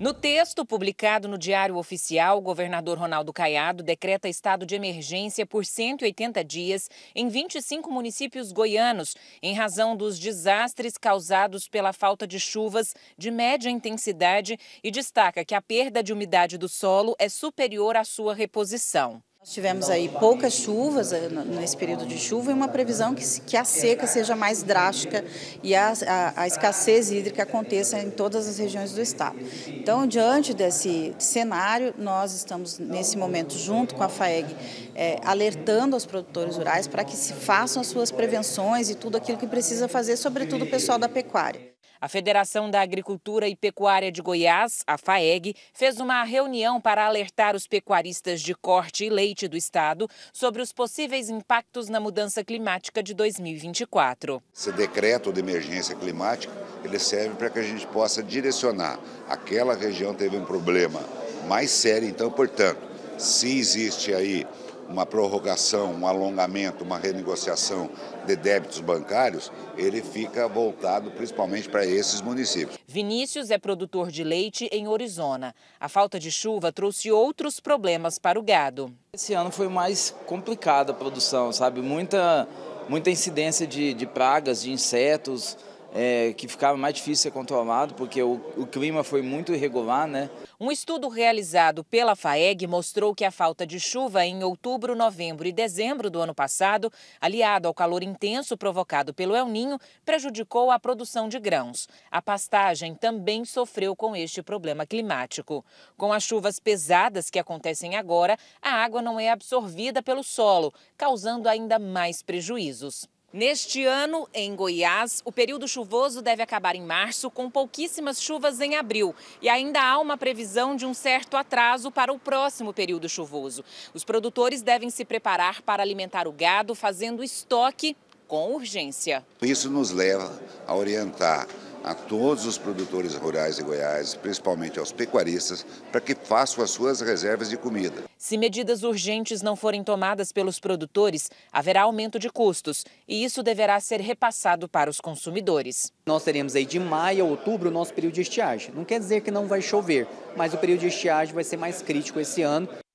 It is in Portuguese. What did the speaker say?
No texto publicado no Diário Oficial, o governador Ronaldo Caiado decreta estado de emergência por 180 dias em 25 municípios goianos, em razão dos desastres causados pela falta de chuvas de média intensidade e destaca que a perda de umidade do solo é superior à sua reposição. Nós tivemos aí poucas chuvas eh, nesse período de chuva e uma previsão que, que a seca seja mais drástica e a, a, a escassez hídrica aconteça em todas as regiões do estado. Então, diante desse cenário, nós estamos nesse momento junto com a FAEG é, alertando os produtores rurais para que se façam as suas prevenções e tudo aquilo que precisa fazer, sobretudo o pessoal da pecuária. A Federação da Agricultura e Pecuária de Goiás, a FAEG, fez uma reunião para alertar os pecuaristas de corte e leite do estado sobre os possíveis impactos na mudança climática de 2024. Esse decreto de emergência climática, ele serve para que a gente possa direcionar. Aquela região teve um problema mais sério, então, portanto, se existe aí uma prorrogação, um alongamento, uma renegociação de débitos bancários, ele fica voltado principalmente para esses municípios. Vinícius é produtor de leite em Orizona. A falta de chuva trouxe outros problemas para o gado. Esse ano foi mais complicada a produção, sabe? Muita, muita incidência de, de pragas, de insetos é, que ficava mais difícil ser controlado, porque o, o clima foi muito irregular, né? Um estudo realizado pela FAEG mostrou que a falta de chuva em outubro, novembro e dezembro do ano passado, aliado ao calor intenso provocado pelo El Ninho, prejudicou a produção de grãos. A pastagem também sofreu com este problema climático. Com as chuvas pesadas que acontecem agora, a água não é absorvida pelo solo, causando ainda mais prejuízos. Neste ano, em Goiás, o período chuvoso deve acabar em março, com pouquíssimas chuvas em abril. E ainda há uma previsão de um certo atraso para o próximo período chuvoso. Os produtores devem se preparar para alimentar o gado, fazendo estoque com urgência. Isso nos leva a orientar a todos os produtores rurais de Goiás, principalmente aos pecuaristas, para que façam as suas reservas de comida. Se medidas urgentes não forem tomadas pelos produtores, haverá aumento de custos e isso deverá ser repassado para os consumidores. Nós teremos aí de maio a outubro o nosso período de estiagem. Não quer dizer que não vai chover, mas o período de estiagem vai ser mais crítico esse ano.